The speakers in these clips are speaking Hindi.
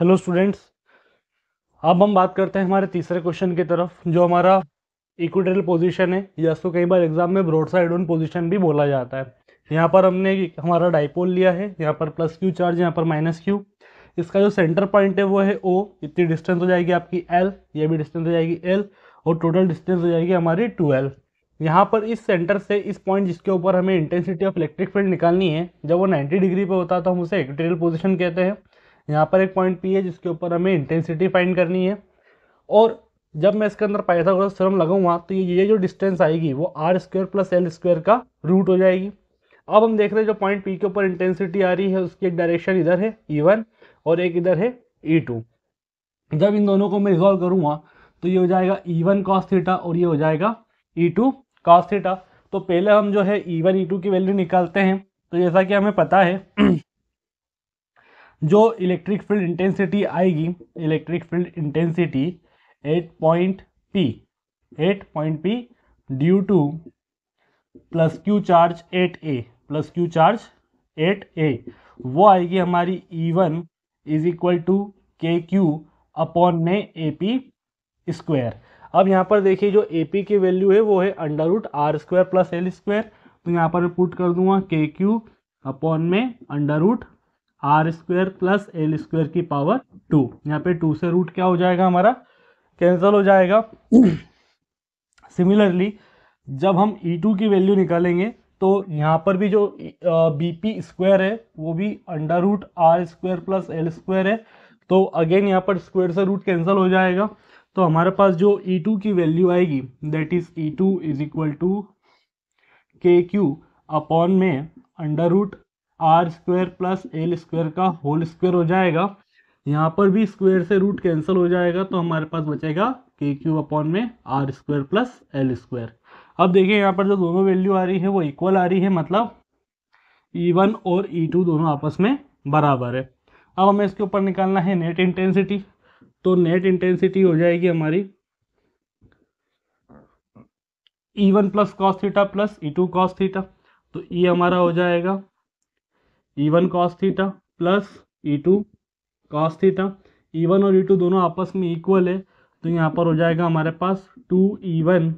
हेलो स्टूडेंट्स अब हम बात करते हैं हमारे तीसरे क्वेश्चन की तरफ जो हमारा इक्विटल पोजीशन है या इसको कई बार एग्जाम में ब्रोड साइड ऑन पोजीशन भी बोला जाता है यहाँ पर हमने हमारा डाइपोल लिया है यहाँ पर प्लस क्यू चार्ज यहाँ पर माइनस क्यू इसका जो सेंटर पॉइंट है वो है ओ इतनी डिस्टेंस हो जाएगी आपकी एल ये भी डिस्टेंस हो जाएगी एल और टोटल डिस्टेंस हो जाएगी हमारी टू एल यहाँ पर इस सेंटर से इस पॉइंट जिसके ऊपर हमें इंटेंसिटी ऑफ इलेक्ट्रिक फील्ड निकालनी है जब वो नाइन्टी डिग्री पर होता है तो हम उसे इक्विटोरियल पोजिशन कहते हैं यहाँ पर एक पॉइंट पी है जिसके ऊपर हमें इंटेंसिटी फाइंड करनी है और जब मैं इसके अंदर पाइथागोरस थ्योरम लगाऊंगा तो ये जो डिस्टेंस आएगी वो R square plus L square का रूट हो जाएगी अब हम देख रहे हैं जो पॉइंट पी के ऊपर इंटेंसिटी आ रही है उसकी एक डायरेक्शन इधर है ई e वन और एक इधर है ई e टू जब इन दोनों को मैं रिजॉल्व करूँगा तो ये हो जाएगा ई वन कॉस थीटा और ये हो जाएगा ई टू कॉस थीटा तो पहले हम जो है ई वन ई टू की वैल्यू निकालते हैं तो जैसा कि हमें पता है जो इलेक्ट्रिक फील्ड इंटेंसिटी आएगी electric field intensity at point P at point P due to plus Q charge at A plus Q charge at A वो आएगी हमारी E one is equal to K Q upon में ए पी स्क्वायर अब यहाँ पर देखिए जो ए पी की वैल्यू है वो है under root R square plus L square तो यहाँ पर पुट कर दूंगा के क्यू अपॉन में under root R square plus L square की पावर टू यहाँ पे टू से रूट क्या हो जाएगा हमारा कैंसल हो जाएगा सिमिलरली जब हम ई e टू की वैल्यू निकालेंगे तो यहाँ पर भी जो बी पी स्क्वायर है वो भी under root R square plus L square है तो अगेन यहाँ पर स्क्वायर से रूट कैंसिल हो जाएगा तो हमारे पास जो ई e टू की वैल्यू आएगी that is E two is equal to K Q upon में under root R square plus L square का होल स्क्वायर हो जाएगा यहाँ पर भी स्क्वायर से रूट कैंसिल हो जाएगा तो हमारे पास बचेगा के क्यू अपॉन में R square plus L square अब देखिए यहाँ पर जो दोनों वैल्यू आ रही है वो इक्वल आ रही है मतलब ई e वन और ई e टू दोनों आपस में बराबर है अब हमें इसके ऊपर निकालना है नेट इंटेंसिटी तो नेट इंटेंसिटी हो जाएगी हमारी E one plus cos theta plus E two cos theta तो ई e हमारा हो जाएगा E one cos theta plus E two cos theta E one और ई e टू दोनों आपस में इक्वल है तो यहाँ पर हो जाएगा हमारे पास two E one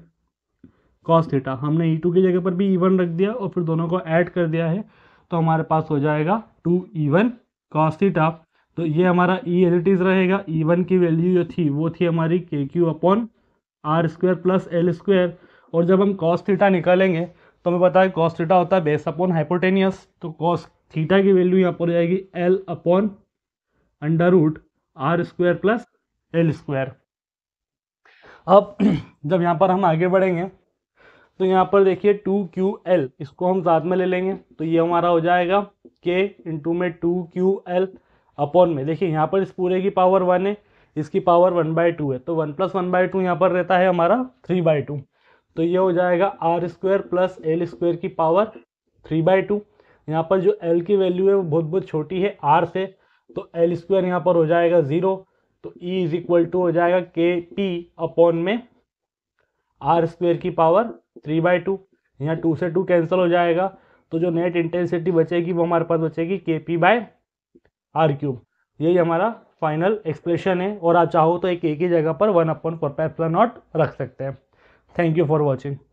cos theta हमने ई e टू की जगह पर भी ई e वन रख दिया और फिर दोनों को ऐड कर दिया है तो हमारे पास हो जाएगा two E one cos theta तो ये हमारा ई एल टीज रहेगा ई वन की वैल्यू जो थी वो थी हमारी K Q upon R square plus L square और जब हम कॉस थीटा निकालेंगे तो हमें पता है कॉस थीटा होता है बेस अपॉन हाइपोटेनियस तो कॉस थीटा की वैल्यू यहाँ पर हो जाएगी L upon under root R square plus L square अब जब यहाँ पर हम आगे बढ़ेंगे तो यहाँ पर देखिए टू क्यू एल इसको हम साथ में ले लेंगे तो ये हमारा हो जाएगा के इंटू में टू क्यू एल अपॉन में देखिए यहाँ पर इस पूरे की पावर वन है इसकी पावर वन बाई टू है तो one plus one by two यहाँ पर रहता है हमारा थ्री बाई टू तो ये हो जाएगा R square plus L square की पावर थ्री बाई टू यहाँ पर जो एल की वैल्यू है वो बहुत बहुत छोटी है आर से तो एल स्क्वायर यहाँ पर हो जाएगा ज़ीरो तो ई इज इक्वल टू हो जाएगा के पी अपॉन में आर स्क्वेयर की पावर थ्री बाई टू यहाँ टू से टू कैंसिल हो जाएगा तो जो नेट इंटेंसिटी बचेगी वो हमारे पास बचेगी के पी बाय आर क्यूब यही हमारा फाइनल एक्सप्रेशन है और आप चाहो तो एक एक ही जगह पर वन अपॉन फोर पैप्सला नॉट रख सकते हैं थैंक यू फॉर वॉचिंग